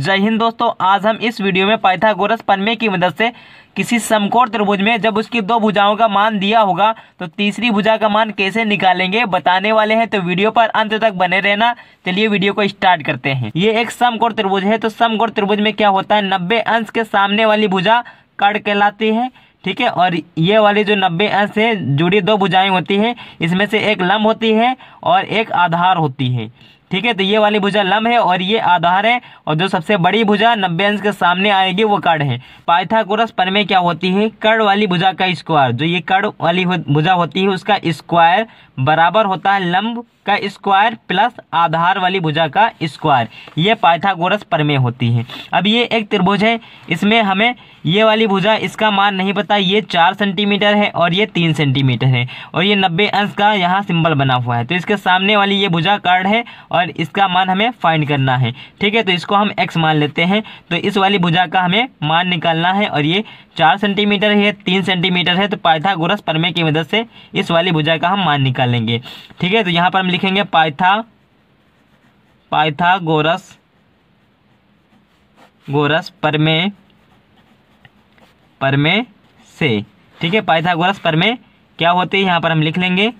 जय हिंद दोस्तों आज हम इस वीडियो में पाइथागोरस पनमे की मदद से किसी समकोण त्रिभुज में जब उसकी दो भुजाओं का मान दिया होगा तो तीसरी भुजा का मान कैसे निकालेंगे बताने वाले हैं तो वीडियो पर अंत तक बने रहना चलिए वीडियो को स्टार्ट करते हैं ये एक समकोण त्रिभुज है तो समकोण त्रिभुज में क्या होता है नब्बे अंश के सामने वाली भुजा कड़ कहलाती है ठीक है और ये वाली जो नब्बे अंश है जुड़ी दो भुजाएं होती है इसमें से एक लंब होती है और एक आधार होती है ठीक है तो ये वाली भुजा लम है और ये आधार है और जो सबसे बड़ी भुजा नब्बे अंश के सामने आएगी वो कड़ है पाइथागोरस पर में क्या होती है कर्ण वाली भुजा का स्क्वायर जो ये कर्ण वाली भुजा होती है उसका स्क्वायर बराबर होता है लंब का स्क्वायर प्लस आधार वाली भुजा का स्क्वायर ये पाइथागोरस प्रमेय होती है अब ये एक त्रिभुज है इसमें हमें ये वाली भुजा इसका मान नहीं पता ये चार सेंटीमीटर है और ये तीन सेंटीमीटर है और ये नब्बे अंश का यहाँ सिंबल बना हुआ है तो इसके सामने वाली ये भुजा कर्ण है और इसका मान हमें फाइंड करना है ठीक है तो इसको हम एक्स मान लेते हैं तो इस वाली भुजा का हमें मान निकालना है और ये चार सेंटीमीटर है तीन सेंटीमीटर है तो पाइथागोरस परमे की मदद से इस वाली भुजा का हम मान निकालेंगे ठीक है तो यहाँ पर हम लिखेंगे पाइथा पाइथागोरस गोरस परमे परमे से ठीक है पाइथागोरस परमे क्या होते हैं यहाँ पर हम लिख लेंगे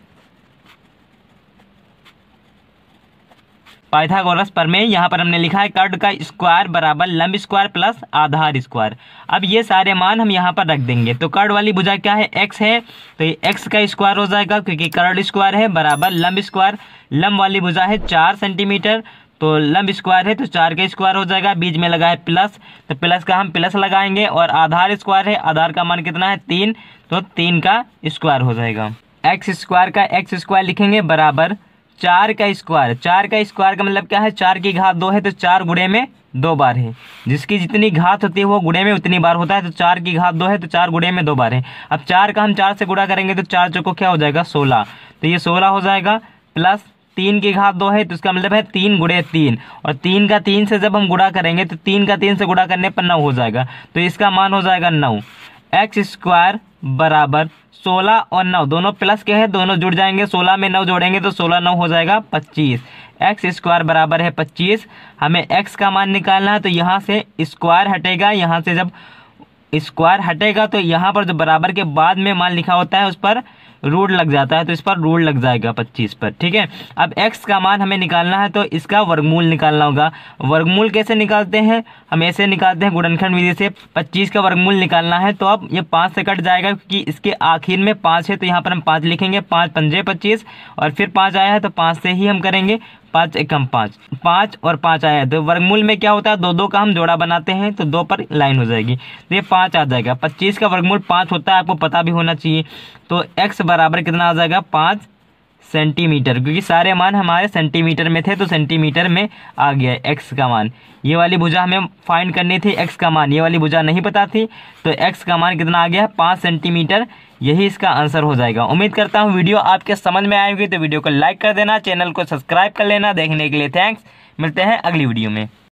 पाइथागोरस प्रमेय यहाँ पर हमने लिखा है कर्ड का स्क्वायर बराबर लंब स्क्वायर प्लस आधार स्क्वायर अब ये सारे मान हम यहाँ पर रख देंगे तो कर्ड वाली भुजा क्या है एक्स है तो ये एक्स का स्क्वायर हो जाएगा क्योंकि कर्ड स्क्वायर है बराबर लंब स्क्वायर लंब वाली भुजा है चार सेंटीमीटर तो लंब स्क्वायर है तो चार का स्क्वायर हो जाएगा बीच में लगा है प्लस तो प्लस का हम प्लस लगाएंगे और आधार स्क्वायर है आधार का मान कितना है तीन तो तीन का स्क्वायर हो जाएगा एक्स स्क्वायर का एक्स स्क्वायर लिखेंगे बराबर चार का स्क्वायर चार का स्क्वायर का मतलब क्या है चार की घात दो है तो चार गुड़े में दो बार है जिसकी जितनी घात होती है वो गुड़े में उतनी बार होता है तो चार की घात दो है तो चार गुड़े में दो बार है अब चार का हम चार से गुड़ा करेंगे तो चार चौको क्या हो जाएगा सोलह तो ये सोलह हो जाएगा प्लस तीन की घात दो है तो उसका मतलब है तीन गुड़े तीन और तीन का तीन से जब हम गुड़ा करेंगे तो तीन का तीन से गुड़ा करने पर नौ हो जाएगा तो इसका मान हो जाएगा नौ एक्स स्क्वायर बराबर सोलह और नौ दोनों प्लस के हैं दोनों जुड़ जाएंगे सोलह में नौ जोड़ेंगे तो सोलह नौ हो जाएगा पच्चीस एक्स स्क्वायर बराबर है पच्चीस हमें एक्स का मान निकालना है तो यहाँ से स्क्वायर हटेगा यहाँ से जब स्क्वायर हटेगा तो यहाँ पर जो बराबर के बाद में मान लिखा होता है उस पर रूट लग जाता है तो इस पर रूट लग जाएगा पच्चीस पर ठीक है अब एक्स का मान हमें निकालना है तो इसका वर्गमूल निकालना होगा वर्गमूल कैसे निकालते हैं हम ऐसे निकालते हैं गुणनखंड विधि से पच्चीस का वर्गमूल निकालना है तो अब ये पाँच से कट जाएगा क्योंकि इसके आखिर में पाँच है तो यहाँ पर हम पाँच लिखेंगे पाँच पंजे पच्चीस और फिर पाँच आया है तो पाँच से ही हम करेंगे पाँच एकम पाँच पाँच और पाँच आया तो वर्गमूल में क्या होता है दो दो का हम जोड़ा बनाते हैं तो दो पर लाइन हो जाएगी तो ये पाँच आ जाएगा पच्चीस का वर्गमूल पाँच होता है आपको पता भी होना चाहिए तो एक्स बराबर कितना आ जाएगा पाँच सेंटीमीटर क्योंकि सारे मान हमारे सेंटीमीटर में थे तो सेंटीमीटर में आ गया एक्स का मान ये वाली भुजा हमें फाइंड करनी थी एक्स का मान ये वाली भुजा नहीं पता थी तो एक्स का मान कितना आ गया है पाँच सेंटीमीटर यही इसका आंसर हो जाएगा उम्मीद करता हूँ वीडियो आपके समझ में आएगी तो वीडियो को लाइक कर देना चैनल को सब्सक्राइब कर लेना देखने के लिए थैंक्स मिलते हैं अगली वीडियो में